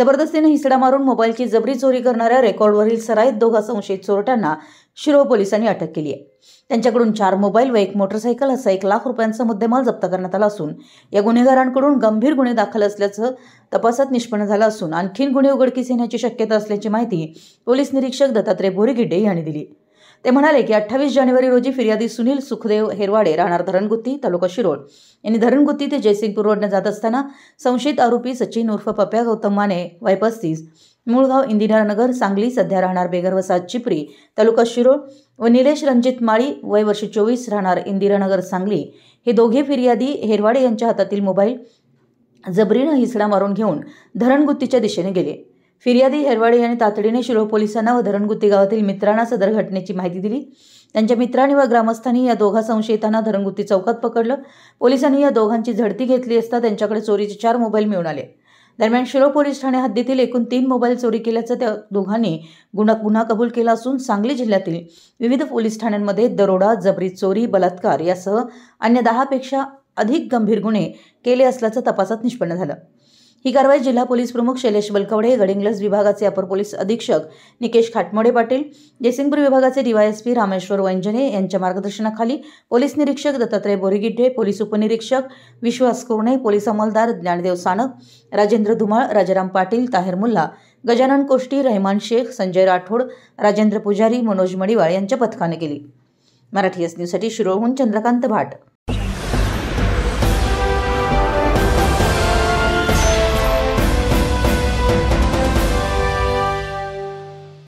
जबरदस्तीने हिसडा मारून मोबाईलची जबरी चोरी करणाऱ्या रेकॉर्डवरील सराईत दोघा संशयित चोरट्यांना शिरो पोलिसांनी अटक केली आहे त्यांच्याकडून चार मोबाईल व एक मोटरसायकल असा एक लाख रुपयांचा मुद्देमाल जप्त करण्यात आला असून या गुन्हेगारांकडून गंभीर गुन्हे दाखल असल्याचं तपासात निष्पन्न झालं असून आणखीन गुन्हे उघडकीस येण्याची शक्यता असल्याची माहिती पोलीस निरीक्षक दत्तात्रय बोरीगिड्डे यांनी दिली ते म्हणाले की अठ्ठावीस जानेवारी रोजी फिर्यादी सुनील सुखदेव हेरवाडे राहणार धरणगुत्ती तालुका शिरोळ यांनी धरणगुत्ती ते जयसिंगपूर रोडने जात असताना संशयित आरोपी सचिन उर्फ पप्प्या गौतम माने वय पस्तीस मूळगाव इंदिरानगर सांगली सध्या राहणार बेगरवसाद चिपरी तालुका शिरोळ व निलेश रणजित माळी वय वर्षी चोवीस राहणार इंदिरानगर सांगली हे दोघे फिर्यादी हेरवाडे यांच्या हातातील मोबाईल जबरीनं हिसडा मारून घेऊन धरणगुत्तीच्या दिशेने गेले फिर्यादी हेरवाडे यांनी तातडीने शिरोळ पोलिसांना व धरणगुती गावातील मित्रांना सदर घटनेची माहिती दिली त्यांच्या मित्रांनी व ग्रामस्थांनी या दोघा संशयितांना धरणगुती चौकात पकडलं पोलिसांनी या दोघांची झडती घेतली असता त्यांच्याकडे चोरीचे चार मोबाईल मिळून आले दरम्यान शिरो पोलीस ठाणे हद्दीतील एकूण तीन मोबाईल चोरी केल्याचं त्या दोघांनी गुन्हा गुन्हा कबूल केला असून सांगली जिल्ह्यातील विविध पोलीस ठाण्यांमध्ये दरोडा जबरी चोरी बलात्कार यासह अन्य दहापेक्षा अधिक गंभीर गुन्हे केले असल्याचं तपासात निष्पन्न झालं ही कारवाई जिल्हा पोलीस प्रमुख शैलेश बलकवडे गडिंग्लज विभागाचे अपर पोलीस अधीक्षक निकेश खाटमोडे पाटील जयसिंगपूर विभागाचे डीवायएसपी रामेश्वर वंजने यांच्या मार्गदर्शनाखाली पोलीस निरीक्षक दत्तात्रय बोरीगिड्डे पोलीस उपनिरीक्षक विश्वास कुर्णे पोलीस अंमलदार ज्ञानदेव सानक राजेंद्र धुमाळ राजाराम पाटील ताहेर मुल्ला गजानन कोष्टी रहमान शेख संजय राठोड राजेंद्र पुजारी मनोज मडिवाळ यांच्या पथकाने केली मराठी एस न्यूजसाठी शिरोळहून चंद्रकांत भाट